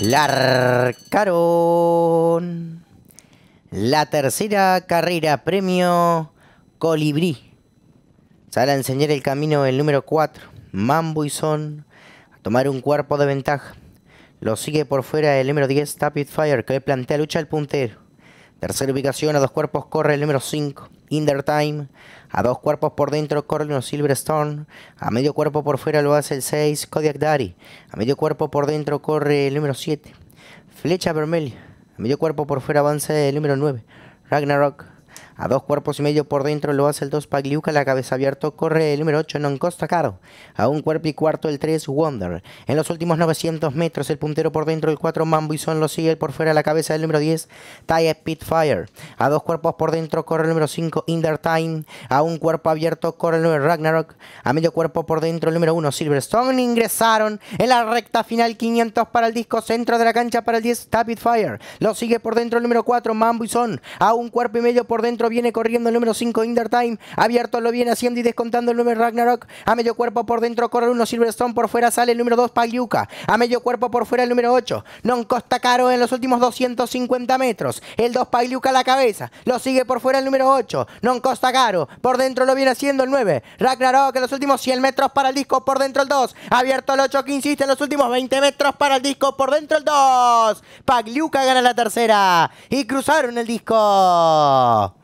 La la tercera carrera, premio Colibrí. Sale a enseñar el camino el número 4, Mambo y Son, a tomar un cuerpo de ventaja. Lo sigue por fuera el número 10, Tapit Fire, que plantea lucha al puntero. Tercera ubicación, a dos cuerpos corre el número 5, Indertime. A dos cuerpos por dentro corre el número Silverstone. A medio cuerpo por fuera lo hace el 6, Kodiak Dari. A medio cuerpo por dentro corre el número 7, Flecha Vermelia A medio cuerpo por fuera avanza el número 9, Ragnarok. A dos cuerpos y medio por dentro lo hace el 2 Pagliuca, la cabeza abierta corre el número 8 Non Costa Caro. A un cuerpo y cuarto el 3 Wonder. En los últimos 900 metros el puntero por dentro el 4 Mambo lo sigue el por fuera la cabeza del número 10 Taya Pitfire. A dos cuerpos por dentro corre el número 5 Indertime, A un cuerpo abierto corre el número Ragnarok. A medio cuerpo por dentro el número 1 Silverstone. Ingresaron en la recta final 500 para el disco centro de la cancha para el 10 Tapit Fire. Lo sigue por dentro el número 4 Mambo A un cuerpo y medio por dentro viene corriendo el número 5 Indertime. Abierto lo viene haciendo y descontando el número Ragnarok. A medio cuerpo por dentro corre uno, Silverstone. Por fuera sale el número 2 Pagliuca. A medio cuerpo por fuera el número 8. Non Costa Caro en los últimos 250 metros. El 2 Pagliuca a la cabeza. Lo sigue por fuera el número 8. Non Costa Caro. Por dentro lo viene haciendo el 9. Ragnarok en los últimos 100 metros para el disco. Por dentro el 2. Abierto el 8 que insiste en los últimos 20 metros para el disco. Por dentro el 2. Pagliuca gana la tercera. Y cruzaron el disco.